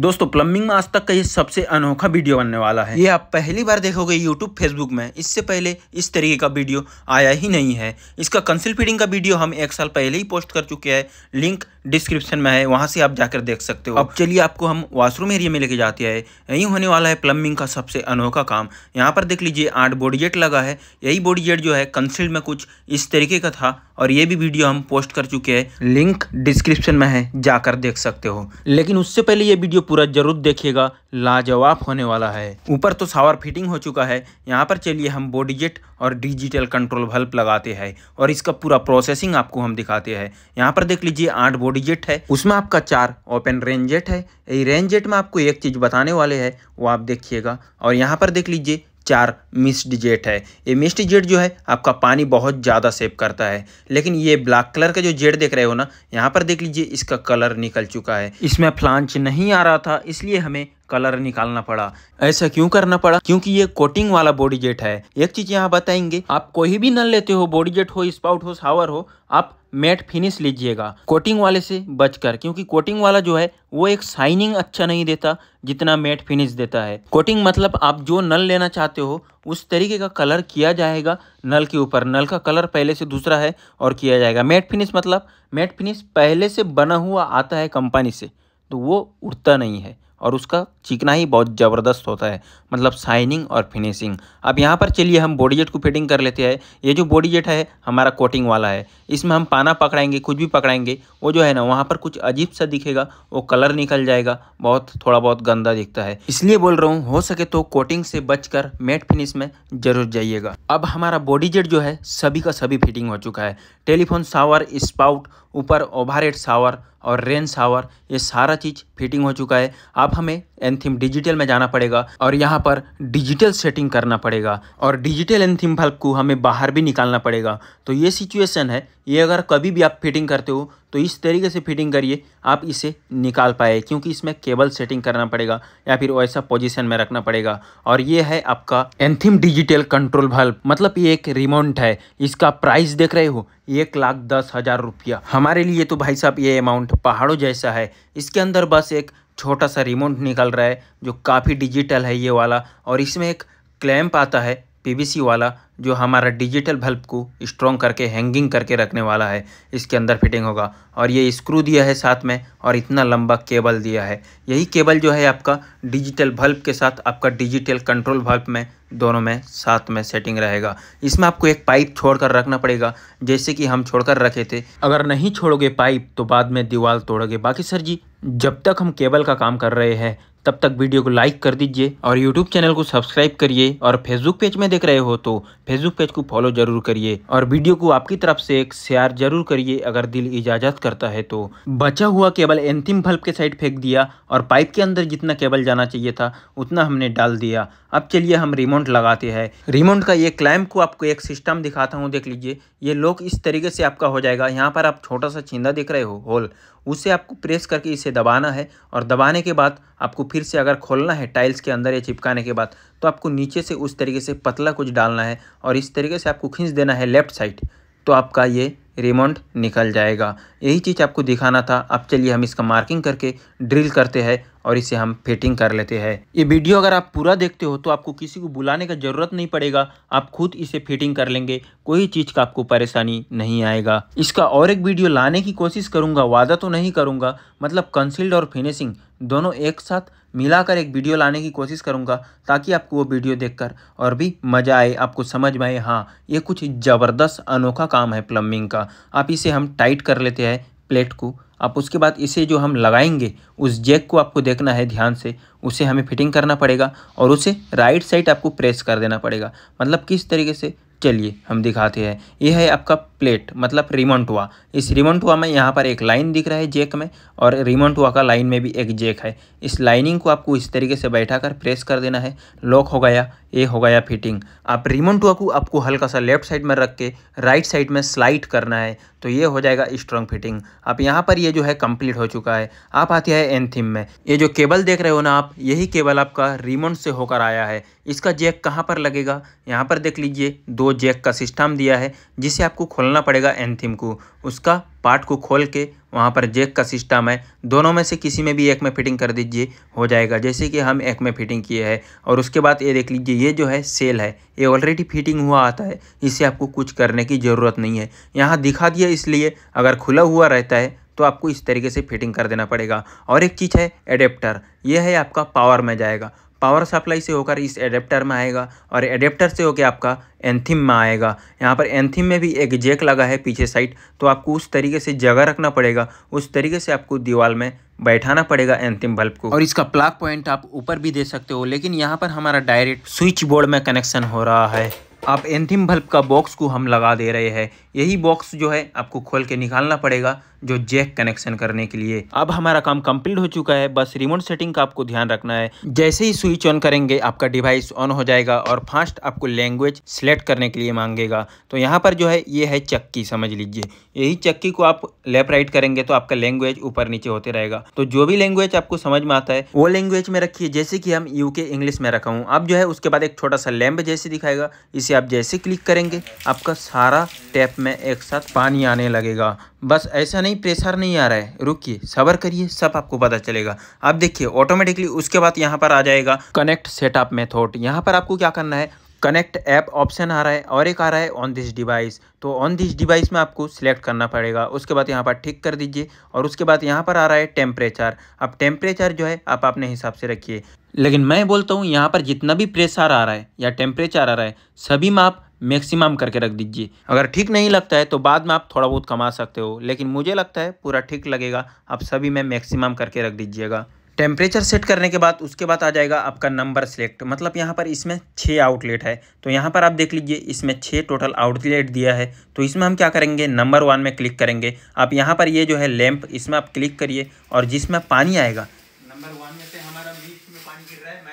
दोस्तों प्लम्बिंग में आज तक का ये सबसे अनोखा वीडियो बनने वाला है ये आप पहली बार देखोगे यूट्यूब फेसबुक में इससे पहले इस तरीके का वीडियो आया ही नहीं है इसका कंसिल फीडिंग का वीडियो हम एक साल पहले ही पोस्ट कर चुके हैं लिंक डिस्क्रिप्शन में है वहाँ से आप जाकर देख सकते हो अब चलिए आपको हम वॉशरूम एरिया में लेके जाते हैं यही होने वाला है प्लम्बिंग का सबसे अनोखा काम यहाँ पर देख लीजिए आठ बोर्डिएट लगा है यही बोर्डिएट जो है कंसिल्ड में कुछ इस तरीके का था और ये भी वीडियो हम पोस्ट कर चुके हैं लिंक डिस्क्रिप्शन में है जाकर देख सकते हो लेकिन उससे पहले ये वीडियो पूरा जरूर देखिएगा लाजवाब होने वाला है ऊपर तो सावर फिटिंग हो चुका है यहाँ पर चलिए हम बॉडी जेट और डिजिटल कंट्रोल बल्ब लगाते हैं और इसका पूरा प्रोसेसिंग आपको हम दिखाते हैं यहाँ पर देख लीजिए आठ बॉडी जेट है उसमें आपका चार ओपन रेंज जेट है रेंज जेट में आपको एक चीज़ बताने वाले है वो आप देखिएगा और यहाँ पर देख लीजिए चार मिस्ड जेट है ये मिस्ड जेट जो है आपका पानी बहुत ज़्यादा सेव करता है लेकिन ये ब्लैक कलर का जो जेट देख रहे हो ना यहाँ पर देख लीजिए इसका कलर निकल चुका है इसमें फ्लांच नहीं आ रहा था इसलिए हमें कलर निकालना पड़ा ऐसा क्यों करना पड़ा क्योंकि ये कोटिंग वाला बॉडी जेट है एक चीज यहाँ बताएंगे आप कोई भी नल लेते हो बॉडी जेट हो स्पाउट हो सावर हो आप मैट फिनिश लीजिएगा कोटिंग वाले से बचकर क्योंकि कोटिंग वाला जो है वो एक साइनिंग अच्छा नहीं देता जितना मैट फिनिश देता है कोटिंग मतलब आप जो नल लेना चाहते हो उस तरीके का कलर किया जाएगा नल के ऊपर नल का कलर पहले से दूसरा है और किया जाएगा मैट फिनिश मतलब मैट फिनिश पहले से बना हुआ आता है कंपनी से तो वो उठता नहीं है और उसका चिकना ही बहुत ज़बरदस्त होता है मतलब साइनिंग और फिनिशिंग अब यहाँ पर चलिए हम बॉडी जेट को फिटिंग कर लेते हैं ये जो बॉडी जेट है हमारा कोटिंग वाला है इसमें हम पाना पकड़ाएंगे कुछ भी पकड़ाएंगे वो जो है ना वहाँ पर कुछ अजीब सा दिखेगा वो कलर निकल जाएगा बहुत थोड़ा बहुत गंदा दिखता है इसलिए बोल रहा हूँ हो सके तो कोटिंग से कर मेट फिनिश में जरूर जाइएगा अब हमारा बॉडी जेट जो है सभी का सभी फिटिंग हो चुका है टेलीफोन सावर स्पाउट ऊपर ओवर सावर और रेन सावर ये सारा चीज़ फिटिंग हो चुका है अब हमें एंथिम डिजिटल में जाना पड़ेगा और यहाँ पर डिजिटल सेटिंग करना पड़ेगा और डिजिटल एंथिम बल्ब को हमें बाहर भी निकालना पड़ेगा तो ये सिचुएशन है ये अगर कभी भी आप फिटिंग करते हो तो इस तरीके से फिटिंग करिए आप इसे निकाल पाए क्योंकि इसमें केबल सेटिंग करना पड़ेगा या फिर वैसा पोजीशन में रखना पड़ेगा और ये है आपका एंथिम डिजिटल कंट्रोल बल्ब मतलब ये एक रिमोट है इसका प्राइस देख रहे हो एक लाख दस हज़ार रुपया हमारे लिए तो भाई साहब ये अमाउंट पहाड़ों जैसा है इसके अंदर बस एक छोटा सा रिमोट निकल रहा है जो काफ़ी डिजिटल है ये वाला और इसमें एक क्लैम्प आता है पीवीसी वाला जो हमारा डिजिटल बल्ब को स्ट्रॉन्ग करके हैंगिंग करके रखने वाला है इसके अंदर फिटिंग होगा और ये स्क्रू दिया है साथ में और इतना लंबा केबल दिया है यही केबल जो है आपका डिजिटल बल्ब के साथ आपका डिजिटल कंट्रोल बल्ब में दोनों में साथ में सेटिंग रहेगा इसमें आपको एक पाइप छोड़कर रखना पड़ेगा जैसे कि हम छोड़कर रखे थे अगर नहीं छोड़ोगे पाइप तो बाद में दीवार तोड़ोगे बाकी सर जी जब तक हम केबल का काम कर रहे हैं तब तक वीडियो को लाइक कर दीजिए और यूट्यूब चैनल को सब्सक्राइब करिए और फेसबुक पेज में देख रहे हो तो फेसबुक पेज को फॉलो जरूर करिए और वीडियो को आपकी तरफ से एक शेयर जरूर करिए अगर दिल इजाजत करता है तो बचा हुआ केबल अंतिम बल्ब के साइड फेंक दिया और पाइप के अंदर जितना केबल जाना चाहिए था उतना हमने डाल दिया अब चलिए हम रिमोट लगाते हैं रिमोट का ये क्लैम्प को आपको एक सिस्टम दिखाता हूँ देख लीजिए ये लोक इस तरीके से आपका हो जाएगा यहाँ पर आप छोटा सा छिंदा देख रहे हो होल उसे आपको प्रेस करके इसे दबाना है और दबाने के बाद आपको फिर से अगर खोलना है टाइल्स के अंदर या चिपकाने के बाद तो आपको नीचे से उस तरीके से पतला कुछ डालना है और इस तरीके से आपको खींच देना है लेफ्ट साइड तो आपका ये रिमोंड निकल जाएगा यही चीज़ आपको दिखाना था अब चलिए हम इसका मार्किंग करके ड्रिल करते हैं और इसे हम फिटिंग कर लेते हैं ये वीडियो अगर आप पूरा देखते हो तो आपको किसी को बुलाने का ज़रूरत नहीं पड़ेगा आप खुद इसे फिटिंग कर लेंगे कोई चीज़ का आपको परेशानी नहीं आएगा इसका और एक वीडियो लाने की कोशिश करूँगा वादा तो नहीं करूँगा मतलब कंसील्ड और फिनिशिंग दोनों एक साथ मिलाकर एक वीडियो लाने की कोशिश करूंगा ताकि आपको वो वीडियो देखकर और भी मज़ा आए आपको समझ में आए हाँ ये कुछ ज़बरदस्त अनोखा काम है प्लम्बिंग का आप इसे हम टाइट कर लेते हैं प्लेट को आप उसके बाद इसे जो हम लगाएंगे उस जैक को आपको देखना है ध्यान से उसे हमें फिटिंग करना पड़ेगा और उसे राइट साइड आपको प्रेस कर देना पड़ेगा मतलब किस तरीके से चलिए हम दिखाते हैं यह है आपका प्लेट मतलब रिमोट हुआ इस रिमोट हुआ में यहाँ पर एक लाइन दिख रहा है जेक में और रिमोट हुआ का लाइन में भी एक जेक है इस लाइनिंग को आपको इस तरीके से बैठा कर प्रेस कर देना है लॉक हो गया ये हो गया फिटिंग आप रिमोन टू को आपको हल्का सा लेफ्ट साइड में रख के राइट साइड में स्लाइड करना है तो ये हो जाएगा स्ट्रॉन्ग फिटिंग आप यहाँ पर ये जो है कंप्लीट हो चुका है आप आती है एंथिम में ये जो केबल देख रहे हो ना आप यही केबल आपका रिमोन से होकर आया है इसका जैक कहाँ पर लगेगा यहाँ पर देख लीजिए दो जैक का सिस्टम दिया है जिसे आपको खोलना पड़ेगा एंथिम को उसका पार्ट को खोल के वहाँ पर जेक का सिस्टम है दोनों में से किसी में भी एक में फिटिंग कर दीजिए हो जाएगा जैसे कि हम एक में फिटिंग किए हैं और उसके बाद ये देख लीजिए ये जो है सेल है ये ऑलरेडी फिटिंग हुआ आता है इसे आपको कुछ करने की ज़रूरत नहीं है यहाँ दिखा दिया इसलिए अगर खुला हुआ रहता है तो आपको इस तरीके से फिटिंग कर देना पड़ेगा और एक चीज़ है एडेप्टर यह है आपका पावर में जाएगा पावर सप्लाई से होकर इस एडेप्टर में आएगा और एडेप्टर से होकर आपका एंथिम में आएगा यहाँ पर एंथिम में भी एक जेक लगा है पीछे साइड तो आपको उस तरीके से जगह रखना पड़ेगा उस तरीके से आपको दीवार में बैठाना पड़ेगा एंथिम बल्ब को और इसका प्लाक पॉइंट आप ऊपर भी दे सकते हो लेकिन यहाँ पर हमारा डायरेक्ट स्विच बोर्ड में कनेक्शन हो रहा है आप एंथिम बल्ब का बॉक्स को हम लगा दे रहे हैं यही बॉक्स जो है आपको खोल के निकालना पड़ेगा जो जैक कनेक्शन करने के लिए अब हमारा काम कंप्लीट हो चुका है बस रिमोट सेटिंग का आपको ध्यान रखना है जैसे ही स्विच ऑन करेंगे आपका डिवाइस ऑन हो जाएगा और फास्ट आपको लैंग्वेज सेलेक्ट करने के लिए मांगेगा तो यहाँ पर जो है ये है चक्की समझ लीजिए यही चक्की को आप लेफ्ट राइट करेंगे तो आपका लैंग्वेज ऊपर नीचे होते रहेगा तो जो भी लैंग्वेज आपको समझ में आता है वो लैंग्वेज में रखिए जैसे कि हम यूके इंग्लिश में रखा हूँ अब जो है उसके बाद एक छोटा सा लैम्प जैसे दिखाएगा इसे आप जैसे क्लिक करेंगे आपका सारा टैप में एक साथ पानी आने लगेगा बस ऐसा नहीं प्रेशर नहीं आ रहा है रुकिए सबर करिए सब आपको पता चलेगा आप देखिए ऑटोमेटिकली उसके बाद यहाँ पर आ जाएगा कनेक्ट सेटअप मेथोड यहाँ पर आपको क्या करना है कनेक्ट ऐप ऑप्शन आ रहा है और एक आ रहा है ऑन दिस डिवाइस तो ऑन दिस डिवाइस में आपको सिलेक्ट करना पड़ेगा उसके बाद यहाँ पर ठीक कर दीजिए और उसके बाद यहाँ पर आ रहा है टेम्परेचर अब टेम्परेचर जो है आप अपने हिसाब से रखिए लेकिन मैं बोलता हूँ यहाँ पर जितना भी प्रेशर आ रहा है या टेम्परेचर आ रहा है सभी में आप मैक्सिमम करके रख दीजिए अगर ठीक नहीं लगता है तो बाद में आप थोड़ा बहुत कमा सकते हो लेकिन मुझे लगता है पूरा ठीक लगेगा आप सभी में मैक्सिमम करके रख दीजिएगा टेम्परेचर सेट करने के बाद उसके बाद आ जाएगा आपका नंबर सेलेक्ट मतलब यहाँ पर इसमें छः आउटलेट है तो यहाँ पर आप देख लीजिए इसमें छः टोटल आउटलेट दिया है तो इसमें हम क्या करेंगे नंबर वन में क्लिक करेंगे आप यहाँ पर ये जो है लैम्प इसमें आप क्लिक करिए और जिसमें पानी आएगा नंबर वन में मिस्ट में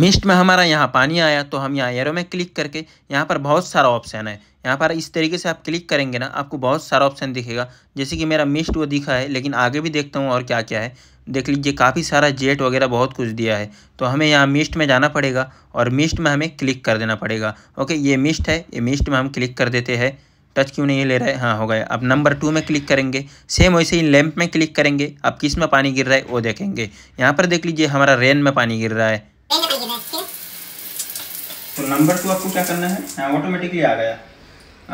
मिस्ट में हमारा यहाँ पानी आया तो हम यहाँ एरो में क्लिक करके यहाँ पर बहुत सारा ऑप्शन है यहाँ पर इस तरीके से आप क्लिक करेंगे ना आपको बहुत सारा ऑप्शन दिखेगा जैसे कि मेरा मिस्ट वो दिखा है लेकिन आगे भी देखता हूँ और क्या क्या है देख लीजिए काफ़ी सारा जेट वगैरह बहुत कुछ दिया है तो हमें यहाँ मिस्ट में जाना पड़ेगा और मिस्ट में हमें क्लिक कर देना पड़ेगा ओके ये मिस्ट है ये मिस्ट में हम क्लिक कर देते हैं टच क्यों नहीं ले रहा है हाँ हो गया अब नंबर टू में क्लिक करेंगे सेम वैसे ही लैंप में क्लिक करेंगे अब किस में पानी गिर रहा है वो देखेंगे यहाँ पर देख लीजिए हमारा रेन में पानी गिर रहा है तो नंबर टू आपको क्या करना है हाँ ऑटोमेटिकली आ गया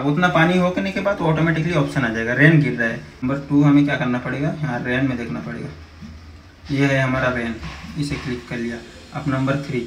अब उतना पानी हो करने के बाद ऑटोमेटिकली ऑप्शन आ जाएगा रेन गिर रहा है नंबर टू हमें क्या करना पड़ेगा यहाँ रेन में देखना पड़ेगा ये है हमारा रेन इसे क्लिक कर लिया अब नंबर थ्री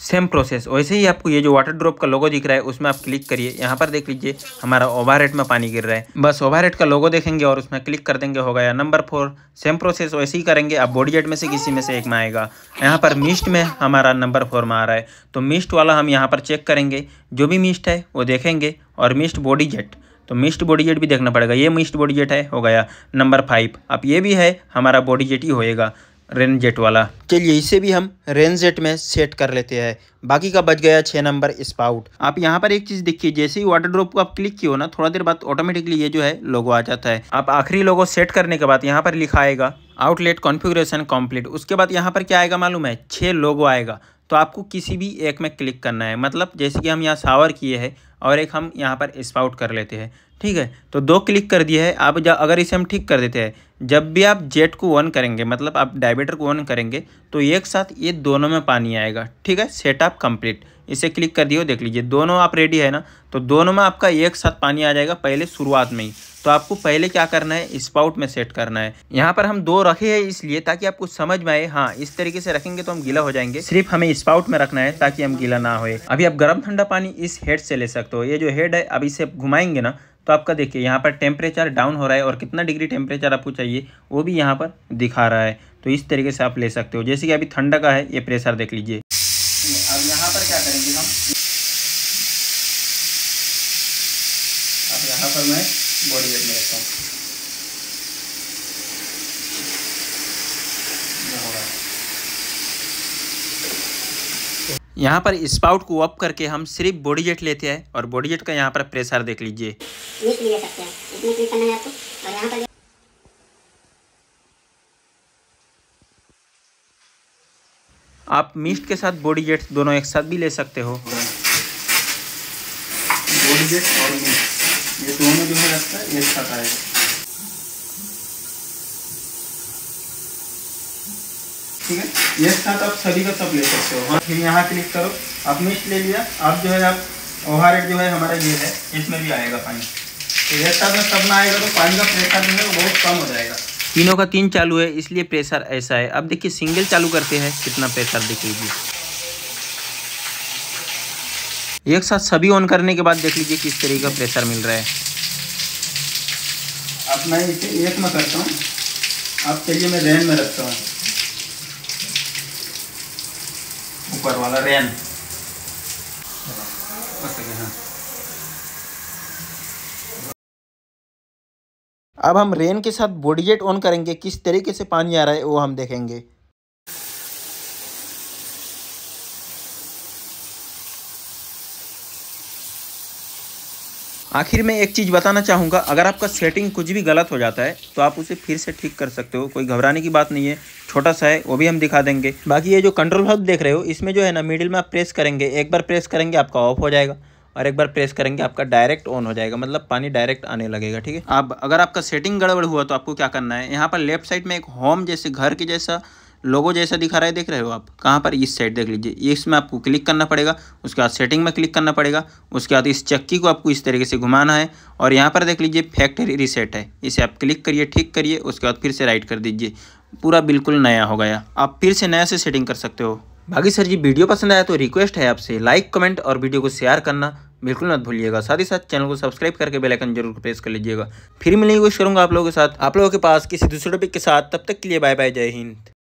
सेम प्रोसेस वैसे ही आपको ये जो वाटर ड्रॉप का लोगो दिख रहा है उसमें आप क्लिक करिए यहाँ पर देख लीजिए हमारा ओवर में पानी गिर रहा है बस ओवर का लोगो देखेंगे और उसमें क्लिक कर देंगे हो गया नंबर फोर सेम प्रोसेस वैसे ही करेंगे आप बॉडी जेट में से किसी में से एक में आएगा यहाँ पर मिस्ट में हमारा नंबर फोर में आ रहा है तो मिस्ट वाला हम यहाँ पर चेक करेंगे जो भी मिस्ट है वो देखेंगे और मिस्ट बॉडी जेट तो मिस्ड बॉडी जेट भी देखना पड़ेगा ये मिस्ड बॉडी जेट है हो गया नंबर फाइव अब ये भी है हमारा बॉडी जेट ही होएगा रेन जेट वाला चलिए इसे भी हम रेन जेट में सेट कर लेते हैं बाकी का बच गया छः नंबर स्पाउट आप यहाँ पर एक चीज़ देखिए जैसे ही वाटर ड्रॉप को आप क्लिक किए हो ना थोड़ा देर बाद ऑटोमेटिकली ये जो है लोगो आ जाता है आप आखिरी लोगो सेट करने के बाद यहाँ पर लिखा आएगा आउटलेट कॉन्फिग्रेशन कम्प्लीट उसके बाद यहाँ पर क्या आएगा मालूम है छः लोगो आएगा तो आपको किसी भी एक में क्लिक करना है मतलब जैसे कि हम यहाँ सावर किए हैं और एक हम यहाँ पर स्पाउट कर लेते हैं ठीक है तो दो क्लिक कर दिए है आप जब अगर इसे हम ठीक कर देते हैं जब भी आप जेट को ऑन करेंगे मतलब आप डायबेटर को ऑन करेंगे तो एक साथ ये दोनों में पानी आएगा ठीक है सेटअप कंप्लीट इसे क्लिक कर दिए देख लीजिए दोनों आप रेडी है ना तो दोनों में आपका एक साथ पानी आ जाएगा पहले शुरुआत में ही तो आपको पहले क्या करना है स्पाउट में सेट करना है यहाँ पर हम दो रखे हैं इसलिए ताकि आपको समझ में आए हाँ इस तरीके से रखेंगे तो हम गीला हो जाएंगे सिर्फ हमें स्पाउट में रखना है ताकि हम गीला ना होए अभी आप गर्म ठंडा पानी इस हेड से ले सकते हो ये जो हेड है अब इसे घुमाएंगे ना तो आपका देखिए यहाँ पर टेम्परेचर डाउन हो रहा है और कितना डिग्री टेम्परेचर आपको चाहिए वो भी यहाँ पर दिखा रहा है तो इस तरीके से आप ले सकते हो जैसे कि अभी ठंडा का है ये प्रेशर देख लीजिए अब यहाँ पर क्या करेंगे हम अब यहाँ पर मैं बॉडी वेट में हूँ यहाँ पर स्पाउट को अप करके हम सिर्फ बॉडी जेट लेते हैं और बॉडी जेट का यहाँ पर प्रेशर देख लीजिए आप मिस्ट के साथ बॉडी जेट्स दोनों एक साथ भी ले सकते हो बॉडी जेट्स और ये दोनों जो है आपका एक साथ आएगा ठीक है ये साथ आप सभी का सब ले सकते हो और हाँ, फिर यहाँ क्लिक करो आप मिस्ट ले लिया आप जो है आप ओहा जो है हमारा ये है इसमें भी आएगा पानी तो ये साथ में सब ना आएगा तो पानी का प्रेशर जो है वो बहुत कम हो जाएगा तीनों का तीन चालू है इसलिए प्रेशर ऐसा है अब देखिए सिंगल चालू करते हैं कितना प्रेशर देख लीजिए एक साथ सभी ऑन करने के बाद देख लीजिए किस तरीके का प्रेशर मिल रहा है अब मैं इसे एक में करता हूँ अब चलिए मैं रैन में रखता हूँ ऊपर वाला रैन अब हम रेन के साथ बोडीजेट ऑन करेंगे किस तरीके से पानी आ रहा है वो हम देखेंगे आखिर में एक चीज़ बताना चाहूँगा अगर आपका सेटिंग कुछ भी गलत हो जाता है तो आप उसे फिर से ठीक कर सकते हो कोई घबराने की बात नहीं है छोटा सा है वो भी हम दिखा देंगे बाकी ये जो कंट्रोल हब देख रहे हो इसमें जो है ना मिडिल में आप प्रेस करेंगे एक बार प्रेस करेंगे आपका ऑफ हो जाएगा और एक बार प्रेस करेंगे आपका डायरेक्ट ऑन हो जाएगा मतलब पानी डायरेक्ट आने लगेगा ठीक है अब अगर आपका सेटिंग गड़बड़ हुआ तो आपको क्या करना है यहाँ पर लेफ्ट साइड में एक होम जैसे घर के जैसा लोगो जैसा दिखा रहा है देख रहे हो आप कहाँ पर इस साइड देख लीजिए इसमें आपको क्लिक करना पड़ेगा उसके बाद सेटिंग में क्लिक करना पड़ेगा उसके बाद इस चक्की को आपको इस तरीके से घुमाना है और यहाँ पर देख लीजिए फैक्ट्री रिसेट है इसे आप क्लिक करिए ठीक करिए उसके बाद फिर से राइट कर दीजिए पूरा बिल्कुल नया हो गया आप फिर से नया से सेटिंग कर सकते हो बाकी सर जी वीडियो पसंद आया तो रिक्वेस्ट है आपसे लाइक कमेंट और वीडियो को शेयर करना बिल्कुल मत भूलिएगा साथ ही साथ चैनल को सब्सक्राइब करके बेल आइकन जरूर प्रेस कर लीजिएगा फिर मिलने की कोशिश करूंगा आप लोगों के साथ आप लोगों के पास किसी दूसरे टॉपिक के साथ तब तक के लिए बाय बाय जय हिंद